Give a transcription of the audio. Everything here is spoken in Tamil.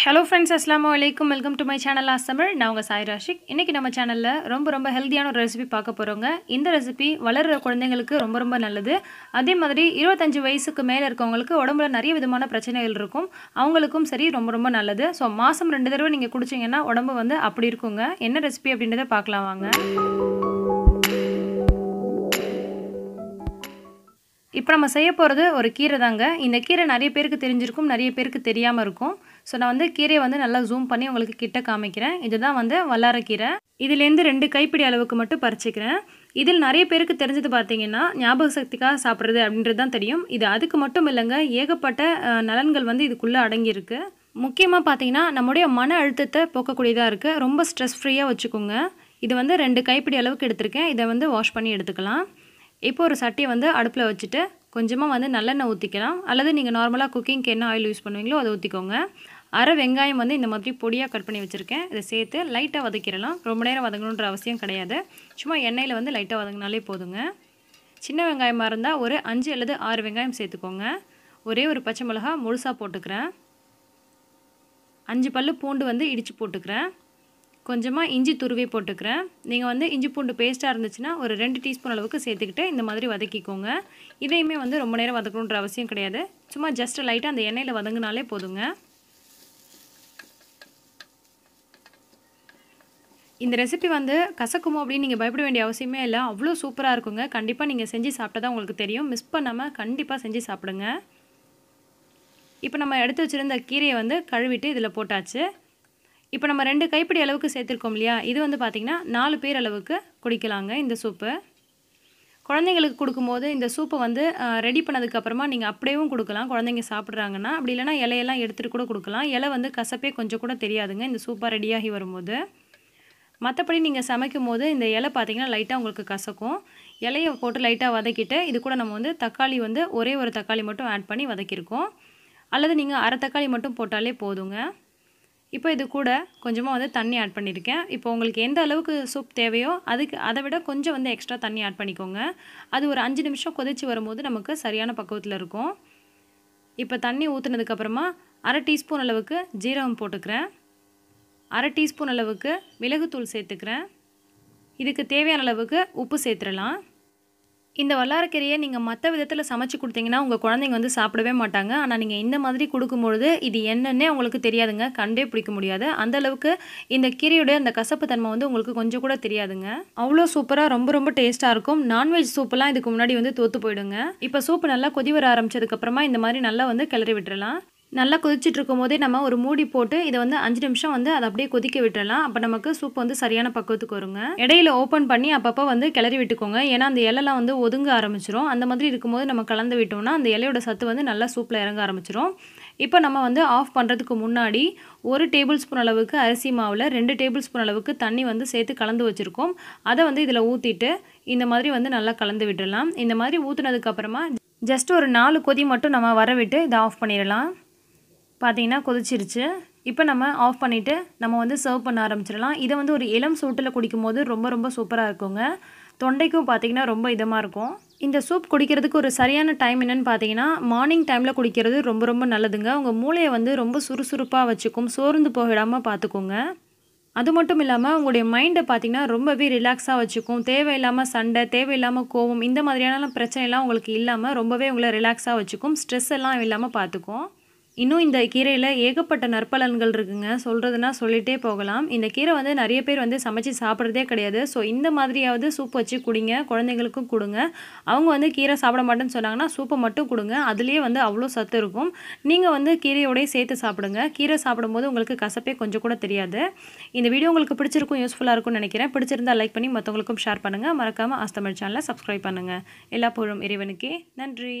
ஹலோ ஃப்ரெண்ட்ஸ் அஸ்லாம் வலைக்கும் வெல்கம் டு மை சேனல் ஆஸ் தமிழ் நான் உங்கள் சாய் ராஷிக் இன்றைக்கி நம்ம சேனலில் ரொம்ப ரொம்ப ஹெல்த்தியான ஒரு ரெசிபி பார்க்க போகிறோங்க இந்த ரெசிபி வளர்கிற குழந்தைங்களுக்கு ரொம்ப ரொம்ப நல்லது அதே மாதிரி இருபத்தஞ்சு வயசுக்கு மேலே இருக்கவங்களுக்கு உடம்புல நிறைய விதமான பிரச்சனைகள் இருக்கும் அவங்களுக்கும் சரி ரொம்ப ரொம்ப நல்லது ஸோ மாதம் ரெண்டு தடவை நீங்கள் குடிச்சிங்கன்னா உடம்பு வந்து அப்படி இருக்குங்க என்ன ரெசிபி அப்படின்றத பார்க்கலாம் வாங்க இப்போ நம்ம செய்ய போகிறது ஒரு கீரை தாங்க இந்த கீரை நிறைய பேருக்கு தெரிஞ்சிருக்கும் நிறைய பேருக்கு தெரியாமல் இருக்கும் ஸோ நான் வந்து கீரையை வந்து நல்லா ஜூம் பண்ணி உங்களுக்கு கிட்ட காமிக்கிறேன் இதுதான் வந்து வல்லாரக்கீரை இதுலேருந்து ரெண்டு கைப்பிடி அளவுக்கு மட்டும் பறிச்சிக்கிறேன் இதில் நிறைய பேருக்கு தெரிஞ்சது பார்த்தீங்கன்னா ஞாபக சக்திக்காக சாப்பிட்றது அப்படின்றது தான் தெரியும் இது அதுக்கு மட்டும் இல்லைங்க ஏகப்பட்ட நலன்கள் வந்து இதுக்குள்ளே அடங்கியிருக்கு முக்கியமாக பார்த்தீங்கன்னா நம்முடைய மன அழுத்தத்தை போக்கக்கூடியதாக இருக்குது ரொம்ப ஸ்ட்ரெஸ் ஃப்ரீயாக வச்சுக்கோங்க இது வந்து ரெண்டு கைப்பிடி அளவுக்கு எடுத்திருக்கேன் இதை வந்து வாஷ் பண்ணி எடுத்துக்கலாம் இப்போ ஒரு சட்டியை வந்து அடுப்பில் வச்சுட்டு கொஞ்சமாக வந்து நல்லெண்ணெய் ஊற்றிக்கலாம் அல்லது நீங்கள் நார்மலாக குக்கிங்க்கு என்ன ஆயில் யூஸ் பண்ணுவீங்களோ அதை ஊற்றிக்கோங்க அரை வெங்காயம் வந்து இந்த மாதிரி பொடியாக கட் பண்ணி வச்சுருக்கேன் இதை சேர்த்து லைட்டாக வதக்கிடலாம் ரொம்ப நேரம் வதங்கணுன்ற அவசியம் கிடையாது சும்மா எண்ணெயில் வந்து லைட்டாக வதங்கினாலே போதுங்க சின்ன வெங்காயமாக இருந்தால் ஒரு அஞ்சு அல்லது ஆறு வெங்காயம் சேர்த்துக்கோங்க ஒரே ஒரு பச்சை மிளகா முழுசாக போட்டுக்கிறேன் அஞ்சு பல் பூண்டு வந்து இடித்து போட்டுக்கிறேன் கொஞ்சமாக இஞ்சி துருவி போட்டுக்கிறேன் நீங்கள் வந்து இஞ்சி பூண்டு பேஸ்ட்டாக இருந்துச்சுன்னா ஒரு ரெண்டு டீஸ்பூன் அளவுக்கு சேர்த்துக்கிட்டு இந்த மாதிரி வதக்கிக்கோங்க இதையுமே வந்து ரொம்ப நேரம் வதக்கணுன்ற அவசியம் கிடையாது சும்மா ஜஸ்ட் லைட்டாக அந்த எண்ணெயில் வதங்கினாலே போதுங்க இந்த ரெசிபி வந்து கசக்குமோ அப்படின்னு நீங்கள் பயப்பட வேண்டிய அவசியமே இல்லை அவ்வளோ சூப்பராக இருக்குங்க கண்டிப்பாக நீங்கள் செஞ்சு சாப்பிட்டா தான் உங்களுக்கு தெரியும் மிஸ் பண்ணாமல் கண்டிப்பாக செஞ்சு சாப்பிடுங்க இப்போ நம்ம எடுத்து வச்சுருந்த கீரையை வந்து கழுவிட்டு இதில் போட்டாச்சு இப்போ நம்ம ரெண்டு கைப்பிடி அளவுக்கு சேர்த்துருக்கோம் இல்லையா இது வந்து பார்த்திங்கன்னா நாலு பேர் அளவுக்கு குடிக்கலாங்க இந்த சூப்பு குழந்தைங்களுக்கு கொடுக்கும்போது இந்த சூப்பை வந்து ரெடி பண்ணதுக்கப்புறமா நீங்கள் அப்படியேவும் கொடுக்கலாம் குழந்தைங்க சாப்பிட்றாங்கன்னா அப்படி இல்லைனா இலையெல்லாம் எடுத்துகிட்டு கூட கொடுக்கலாம் இலை வந்து கசப்பே கொஞ்சம் கூட தெரியாதுங்க இந்த சூப்பாக ரெடியாகி வரும்போது மற்றபடி நீங்கள் சமைக்கும் போது இந்த இலை பார்த்திங்கன்னா லைட்டாக உங்களுக்கு கசக்கும் இலையை போட்டு லைட்டாக வதக்கிட்டு இது கூட நம்ம வந்து தக்காளி வந்து ஒரே ஒரு தக்காளி மட்டும் ஆட் பண்ணி வதக்கியிருக்கோம் அல்லது நீங்கள் அரை தக்காளி மட்டும் போட்டாலே போதுங்க இப்போ இது கூட கொஞ்சமாக வந்து தண்ணி ஆட் பண்ணியிருக்கேன் இப்போ உங்களுக்கு எந்த அளவுக்கு சூப் தேவையோ அதுக்கு அதை விட கொஞ்சம் வந்து எக்ஸ்ட்ரா தண்ணி ஆட் பண்ணிக்கோங்க அது ஒரு அஞ்சு நிமிஷம் கொதித்து வரும்போது நமக்கு சரியான பக்குவத்தில் இருக்கும் இப்போ தண்ணி ஊற்றுனதுக்கப்புறமா அரை டீஸ்பூன் அளவுக்கு ஜீரகம் போட்டுக்கிறேன் அரை டீஸ்பூன் அளவுக்கு மிளகுத்தூள் சேர்த்துக்கிறேன் இதுக்கு தேவையான அளவுக்கு உப்பு சேர்த்துடலாம் இந்த வல்லாரக்கீரையை நீங்கள் மற்ற விதத்தில் சமைச்சு கொடுத்தீங்கன்னா உங்கள் குழந்தைங்க வந்து சாப்பிடவே மாட்டாங்க ஆனால் நீங்கள் இந்த மாதிரி கொடுக்கும்பொழுது இது என்னன்னே உங்களுக்கு தெரியாதுங்க கண்டே பிடிக்க முடியாது அந்த அளவுக்கு இந்த கீரையுடைய அந்த கசப்பு தன்மை வந்து உங்களுக்கு கொஞ்சம் கூட தெரியாதுங்க அவ்வளோ சூப்பராக ரொம்ப ரொம்ப டேஸ்ட்டாக இருக்கும் நான்வெஜ் சூப்பெல்லாம் இதுக்கு முன்னாடி வந்து தோற்று போயிடுங்க இப்போ சூப்பு நல்லா கொதி வர ஆரம்பிச்சதுக்கப்புறமா இந்த மாதிரி நல்லா வந்து கிளறி விட்டுறலாம் நல்லா கொதிச்சுட்ருக்கும் போதே நம்ம ஒரு மூடி போட்டு இதை வந்து அஞ்சு நிமிஷம் வந்து அதை அப்படியே கொதிக்க விட்டுடலாம் அப்போ நமக்கு சூப் வந்து சரியான பக்குவத்துக்கு வருங்க இடையில ஓப்பன் பண்ணி அப்பப்போ வந்து கிளறி விட்டுக்கோங்க ஏன்னா அந்த இலைலாம் வந்து ஒதுங்க ஆரம்பிச்சிரும் அந்த மாதிரி இருக்கும்போது நம்ம கலந்து விட்டோம்னா அந்த இலையோட சத்து வந்து நல்லா சூப்பில் இறங்க ஆரம்பிச்சிரும் இப்போ நம்ம வந்து ஆஃப் பண்ணுறதுக்கு முன்னாடி ஒரு டேபிள் ஸ்பூன் அளவுக்கு அரிசி மாவில் ரெண்டு டேபிள் ஸ்பூன் அளவுக்கு தண்ணி வந்து சேர்த்து கலந்து வச்சுருக்கோம் அதை வந்து இதில் ஊற்றிட்டு இந்த மாதிரி வந்து நல்லா கலந்து விட்டுடலாம் இந்த மாதிரி ஊற்றுனதுக்கப்புறமா ஜஸ்ட் ஒரு நாலு கொதி மட்டும் நம்ம வரவிட்டு இதை ஆஃப் பண்ணிடலாம் பார்த்திங்கன்னா கொதிச்சிருச்சு இப்போ நம்ம ஆஃப் பண்ணிவிட்டு நம்ம வந்து சர்வ் பண்ண ஆரம்பிச்சிடலாம் இதை வந்து ஒரு இளம் சூட்டில் குடிக்கும் போது ரொம்ப ரொம்ப சூப்பராக இருக்குங்க தொண்டைக்கும் பார்த்திங்கன்னா ரொம்ப இதமாக இருக்கும் இந்த சூப் குடிக்கிறதுக்கு ஒரு சரியான டைம் என்னென்னு பார்த்தீங்கன்னா மார்னிங் டைமில் குடிக்கிறது ரொம்ப ரொம்ப நல்லதுங்க உங்கள் மூளையை வந்து ரொம்ப சுறுசுறுப்பாக வச்சுக்கும் சோர்ந்து போகிடாமல் பார்த்துக்கோங்க அது மட்டும் இல்லாமல் உங்களுடைய மைண்டை பார்த்திங்கன்னா ரொம்பவே ரிலாக்ஸாக வச்சுக்கும் தேவையில்லாமல் சண்டை தேவையில்லாமல் கோவம் இந்த மாதிரியான பிரச்சனைலாம் உங்களுக்கு இல்லாமல் ரொம்பவே உங்களை ரிலாக்ஸாக வச்சுக்கும் ஸ்ட்ரெஸ் எல்லாம் இல்லாமல் பார்த்துக்கும் இன்னும் இந்த கீரையில் ஏகப்பட்ட நற்பலன்கள் இருக்குங்க சொல்கிறதுனா சொல்லிகிட்டே போகலாம் இந்த கீரை வந்து நிறைய பேர் வந்து சமைச்சு சாப்பிட்றதே கிடையாது ஸோ இந்த மாதிரியாவது சூப் வச்சு குடிங்க குழந்தைங்களுக்கும் கொடுங்க அவங்க வந்து கீரை சாப்பிட மாட்டேன்னு சொன்னாங்கன்னா சூப்பை மட்டும் கொடுங்க அதுலேயே வந்து அவ்வளோ சத்து இருக்கும் நீங்கள் வந்து கீரையோடய சேர்த்து சாப்பிடுங்க கீரை சாப்பிடும்போது உங்களுக்கு கசப்பே கொஞ்சம் கூட தெரியாது இந்த வீடியோ உங்களுக்கு பிடிச்சிருக்கும் யூஸ்ஃபுல்லாக இருக்கும்னு நினைக்கிறேன் பிடிச்சிருந்தால் லைக் பண்ணி மற்றவங்களுக்கும் ஷேர் பண்ணுங்கள் மறக்காமல் அஸ்தமிழ் சேனலில் சப்ஸ்கிரைப் பண்ணுங்கள் எல்லா பொருளும் இறைவனுக்கே நன்றி